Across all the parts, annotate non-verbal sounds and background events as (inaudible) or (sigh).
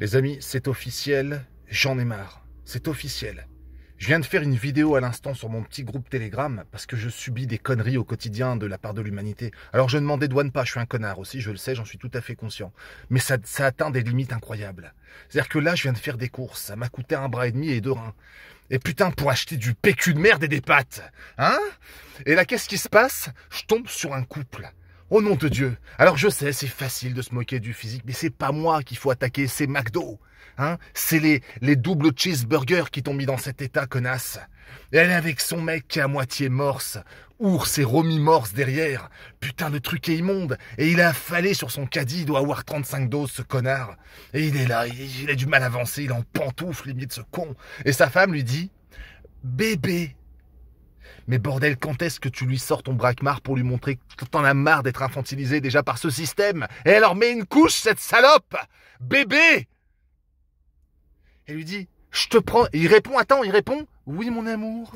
Les amis, c'est officiel, j'en ai marre. C'est officiel. Je viens de faire une vidéo à l'instant sur mon petit groupe Telegram parce que je subis des conneries au quotidien de la part de l'humanité. Alors je ne m'en dédouane pas, je suis un connard aussi, je le sais, j'en suis tout à fait conscient. Mais ça, atteint des limites incroyables. C'est-à-dire que là, je viens de faire des courses, ça m'a coûté un bras et demi et deux reins. Et putain, pour acheter du PQ de merde et des pattes Hein Et là, qu'est-ce qui se passe Je tombe sur un couple au nom de Dieu. Alors je sais, c'est facile de se moquer du physique, mais c'est pas moi qu'il faut attaquer, c'est McDo. Hein c'est les, les doubles cheeseburgers qui t'ont mis dans cet état, connasse. elle est avec son mec qui est à moitié morse. Ours et Romy morse derrière. Putain, le truc est immonde. Et il a affalé sur son caddie, il doit avoir 35 doses, ce connard. Et il est là, il, a du mal à avancer, il est en pantoufle, limite, ce con. Et sa femme lui dit, bébé, mais bordel, quand est-ce que tu lui sors ton braquemar pour lui montrer que t'en as marre d'être infantilisé déjà par ce système Et alors met une couche, cette salope Bébé Elle lui dit, je te prends. il répond, attends, il répond, oui mon amour.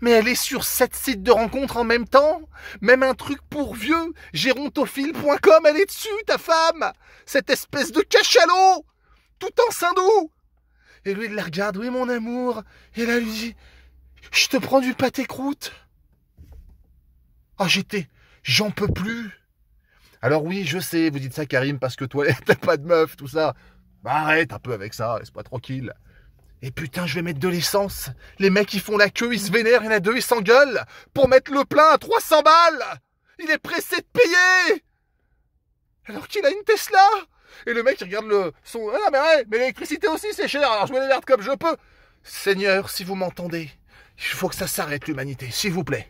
Mais elle est sur sept sites de rencontre en même temps. Même un truc pour vieux, gérontophile.com, elle est dessus, ta femme Cette espèce de cachalot Tout en doux Et lui, il la regarde, oui mon amour. Et là, elle lui dit, je te prends du pâté croûte. Ah, j'étais, j'en peux plus. Alors oui, je sais, vous dites ça, Karim, parce que toi, t'as (laughs) pas de meuf, tout ça. Bah, arrête un peu avec ça, laisse-moi tranquille. Et putain, je vais mettre de l'essence. Les mecs, ils font la queue, ils se vénèrent, il y en a deux, ils s'engueulent pour mettre le plein à 300 balles. Il est pressé de payer. Alors qu'il a une Tesla. Et le mec, il regarde le son. Ah mais ouais, mais l'électricité aussi, c'est cher, alors je me démerde comme je peux. Seigneur, si vous m'entendez. Il faut que ça s'arrête l'humanité, s'il vous plaît.